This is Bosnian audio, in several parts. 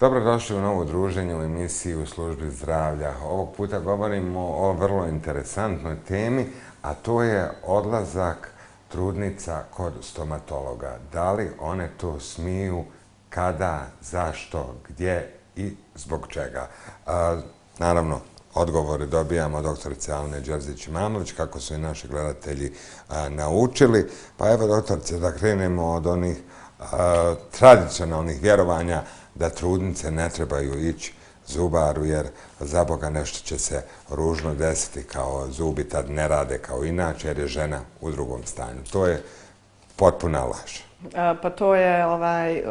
Dobrodošli u novo druženje u emisiji u službi zdravlja. Ovog puta govorimo o vrlo interesantnoj temi, a to je odlazak trudnica kod stomatologa. Da li one to smiju, kada, zašto, gdje i zbog čega? Naravno, odgovore dobijamo doktorice Alne đerzić Manović, kako su i naši gledatelji naučili. Pa evo, doktorice, da krenemo od onih tradicionalnih vjerovanja, da trudnice ne trebaju ići zubaru jer za Boga nešto će se ružno desiti kao zubi tad ne rade kao inače jer je žena u drugom stanju. To je potpuna laž. E, pa to je ovaj, e,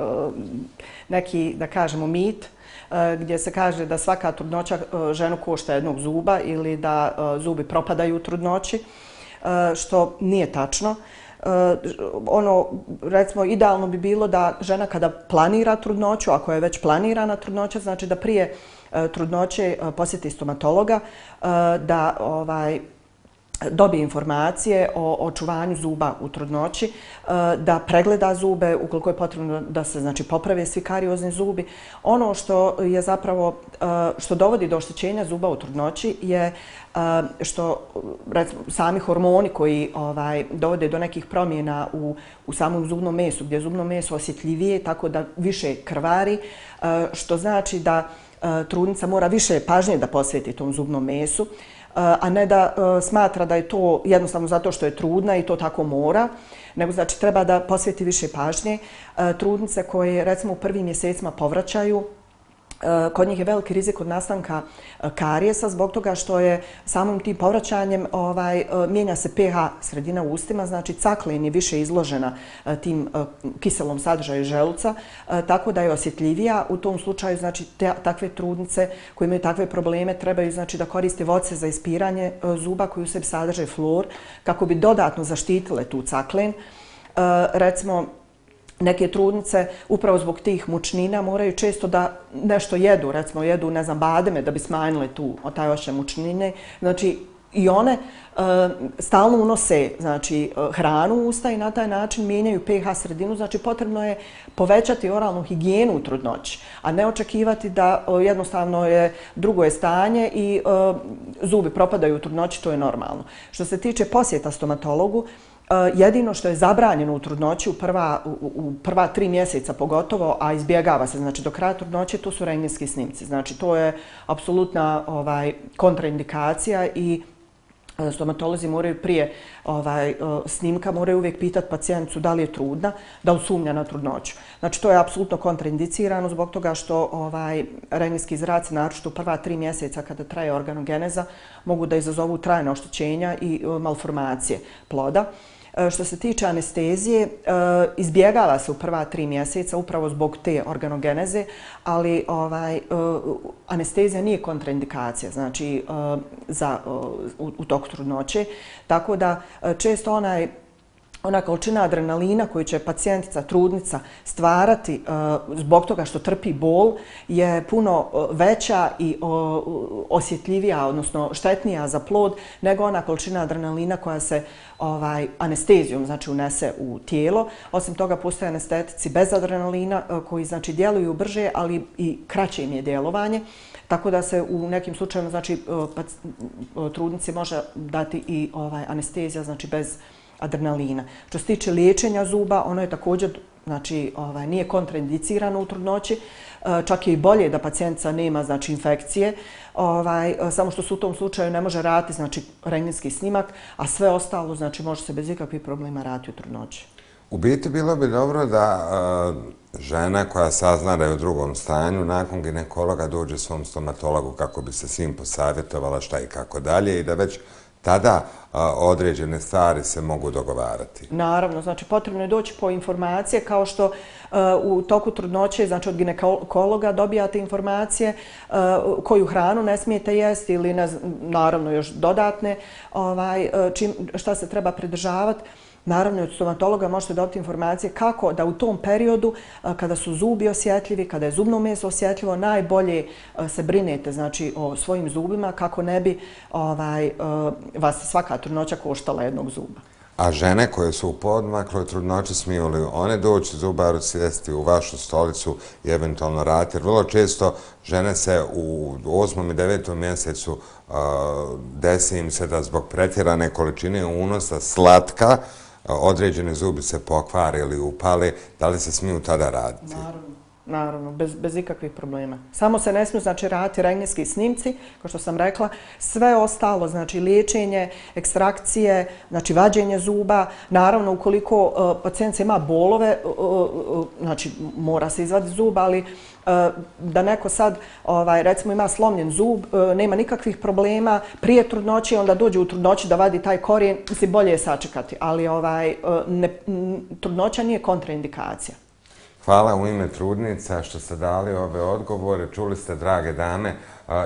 neki, da kažemo, mit e, gdje se kaže da svaka trudnoća ženu košta jednog zuba ili da zubi propadaju u trudnoći, što nije tačno. Eh, ono, recimo, idealno bi bilo da žena kada planira trudnoću, ako je već planirana trudnoća, znači da prije eh, trudnoće eh, posjeti stomatologa, da ovaj, dobije informacije o očuvanju zuba u trudnoći, e, da pregleda zube ukoliko je potrebno da se znači, poprave svi kariozni zubi. Ono što je zapravo, e, što dovodi do oštećenja zuba u trudnoći je e, što sami hormoni koji ovaj, dovode do nekih promjena u, u samom zubnom mesu, gdje je zubno meso osjetljivije, tako da više krvari, što znači da E, trudnica mora više pažnje da posveti tom zubnom mesu, e, a ne da e, smatra da je to jednostavno zato što je trudna i to tako mora, nego znači treba da posveti više pažnje. Trudnice koje recimo u prvim mjesecima povraćaju, E, kod njih je veliki rizik od nastanka e, karijesa zbog toga što je samom tim povraćanjem ovaj, e, mijenja se pH sredina u ustima, znači caklin je više izložena tim kiselom sadržaju želuca, tako da je osjetljivija. U tom slučaju znači, te, takve trudnice koje imaju takve probleme trebaju znači, da koriste voce za ispiranje zuba koji u sebi sadrže flor kako bi dodatno zaštitile tu caklin. Recimo, Neke trudnice upravo zbog tih mučnina moraju često da nešto jedu, recimo jedu, ne znam, bademe da bi smanjile tu taj oše mučnine. Znači, i one e, stalno unose znači, e, hranu u usta i na taj način mijenjaju pH sredinu. Znači, potrebno je povećati oralnu higijenu u trudnoći, a ne očekivati da e, jednostavno je drugo je stanje i zubi propadaju u trudnoći, to je normalno. Što se tiče posjeta stomatologu, Eh, jedino što je zabranjeno u trudnoći u prva, u, prva tri mjeseca pogotovo, a izbjegava se znači, do kraja trudnoće, to su rengenski snimci. Znači, to je apsolutna ovaj, kontraindikacija i Eh, stomatolozi moraju prije ovaj, eh, snimka, moraju uvijek pitati pacijenticu da li je trudna, da li sumnja na trudnoću. Znači, to je apsolutno kontraindicirano zbog toga što ovaj, renijski zrac, naročito prva tri mjeseca kada traje organogeneza, mogu da izazovu trajne oštećenja i eh, malformacije ploda. E, što se tiče anestezije, e, izbjegala se u prva tri mjeseca upravo zbog te organogeneze, ali ovaj, e, anestezija nije kontraindikacija znači, za, u, u toku trudnoće. Tako da često onaj ona količina adrenalina koju će pacijentica, trudnica stvarati e, zbog toga što trpi bol je puno e, veća i e, osjetljivija, odnosno štetnija za plod nego ona količina adrenalina koja se ovaj anestezijom znači unese u tijelo. Osim toga postoje anestetici bez adrenalina koji znači djeluju brže, ali i kraće im je djelovanje. Tako da se u nekim slučajevima znači trudnici može dati i ovaj anestezija znači bez adrenalina adrenalina. Što se tiče liječenja zuba, ono je također, znači, ovaj, nije kontraindicirano u trudnoći, e, čak je i bolje da pacijentica nema znači infekcije, ovaj e, samo što se u tom slučaju ne može raditi znači rengenski snimak, a sve ostalo znači može se bez ikakvih problema raditi u trudnoći. U biti bilo bi dobro da uh, žena koja sazna da je u drugom stanju nakon ginekologa dođe svom stomatologu kako bi se svim posavjetovala šta i kako dalje i da već tada određene stvari se mogu dogovarati. Naravno, znači potrebno je doći po informacije kao što e, u toku trudnoće, znači od ginekologa dobijate informacije e, koju hranu ne smijete jesti ili naravno još dodatne ovaj, e, šta se treba pridržavati. Naravno, od stomatologa možete dobiti informacije kako da u tom periodu, kada su zubi osjetljivi, kada je zubno meso osjetljivo, najbolje se brinete znači, o svojim zubima kako ne bi ovaj, vas svaka trudnoća koštala jednog zuba. A žene koje su u podmakloj trudnoći smijuli, one doći zubaru sjesti u vašu stolicu i eventualno rati. Jer vrlo često žene se u osmom i devetom mjesecu desi im se da zbog pretjerane količine unosa slatka, određene zubice pokvare ili upale, da li se smiju tada raditi? Naravno naravno, bez, bez ikakvih problema. Samo se ne smiju znači, raditi rengenski snimci, kao što sam rekla, sve ostalo, znači liječenje, ekstrakcije, znači vađenje zuba, naravno, ukoliko uh, pacijent ima bolove, uh, uh, znači mora se izvaditi zub, ali da neko sad, ovaj, recimo, ima slomljen zub, nema nikakvih problema, prije trudnoći, onda dođe u trudnoći da vadi taj korijen, si bolje je sačekati. Ali ovaj, ne, trudnoća nije kontraindikacija. Hvala u ime trudnica što ste dali ove odgovore. Čuli ste, drage dame,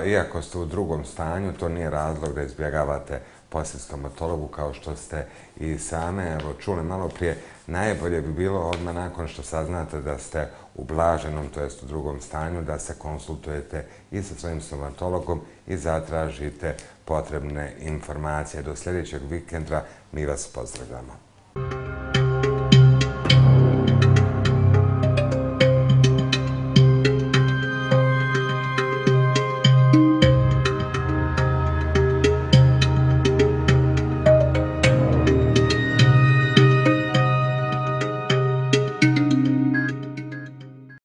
iako ste u drugom stanju, to nije razlog da izbjegavate posjet stomatologu kao što ste i same evo, čuli malo prije. Najbolje bi bilo odmah nakon što saznate da ste u blaženom, to jest u drugom stanju, da se konsultujete i sa svojim stomatologom i zatražite potrebne informacije. Do sljedećeg vikendra mi vas pozdravljamo.